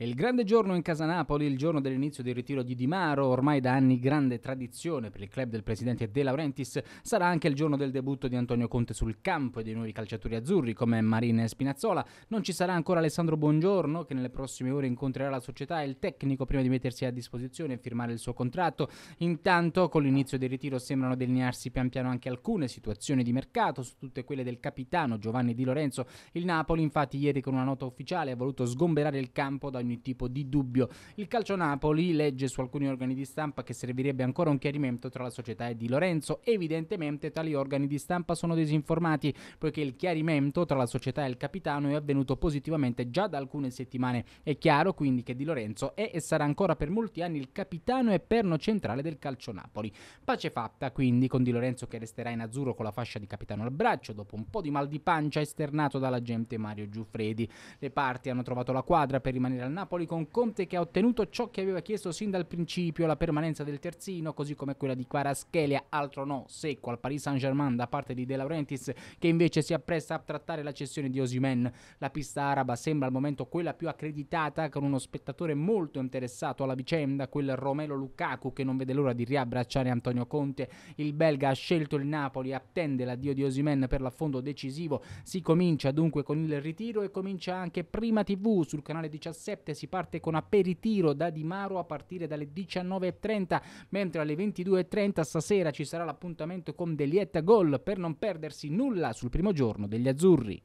È il grande giorno in casa Napoli, il giorno dell'inizio del ritiro di Di Maro, ormai da anni grande tradizione per il club del presidente De Laurentiis, sarà anche il giorno del debutto di Antonio Conte sul campo e dei nuovi calciatori azzurri come Marina e Spinazzola. Non ci sarà ancora Alessandro Buongiorno che nelle prossime ore incontrerà la società e il tecnico prima di mettersi a disposizione e firmare il suo contratto. Intanto con l'inizio del ritiro sembrano delinearsi pian piano anche alcune situazioni di mercato, su tutte quelle del capitano Giovanni Di Lorenzo. Il Napoli infatti ieri con una nota ufficiale ha voluto sgomberare il campo da ogni ogni tipo di dubbio. Il Calcio Napoli legge su alcuni organi di stampa che servirebbe ancora un chiarimento tra la società e Di Lorenzo. Evidentemente tali organi di stampa sono disinformati, poiché il chiarimento tra la società e il capitano è avvenuto positivamente già da alcune settimane. È chiaro quindi che Di Lorenzo è e sarà ancora per molti anni il capitano e perno centrale del Calcio Napoli. Pace fatta quindi con Di Lorenzo che resterà in azzurro con la fascia di capitano al braccio dopo un po' di mal di pancia esternato dall'agente Mario Giuffredi. Le parti hanno trovato la quadra per rimanere al Napoli con Conte che ha ottenuto ciò che aveva chiesto sin dal principio, la permanenza del terzino, così come quella di Quaraschelia, altro no, secco al Paris Saint-Germain da parte di De Laurentiis che invece si appresta a trattare la cessione di Osimen. La pista araba sembra al momento quella più accreditata con uno spettatore molto interessato alla vicenda, quel Romelo Lukaku che non vede l'ora di riabbracciare Antonio Conte. Il belga ha scelto il Napoli, attende l'addio di Osimen per l'affondo decisivo. Si comincia dunque con il ritiro e comincia anche Prima TV sul canale 17 7 si parte con aperitiro da Di Maro a partire dalle 19.30, mentre alle 22.30 stasera ci sarà l'appuntamento con Delietta Gol per non perdersi nulla sul primo giorno degli azzurri.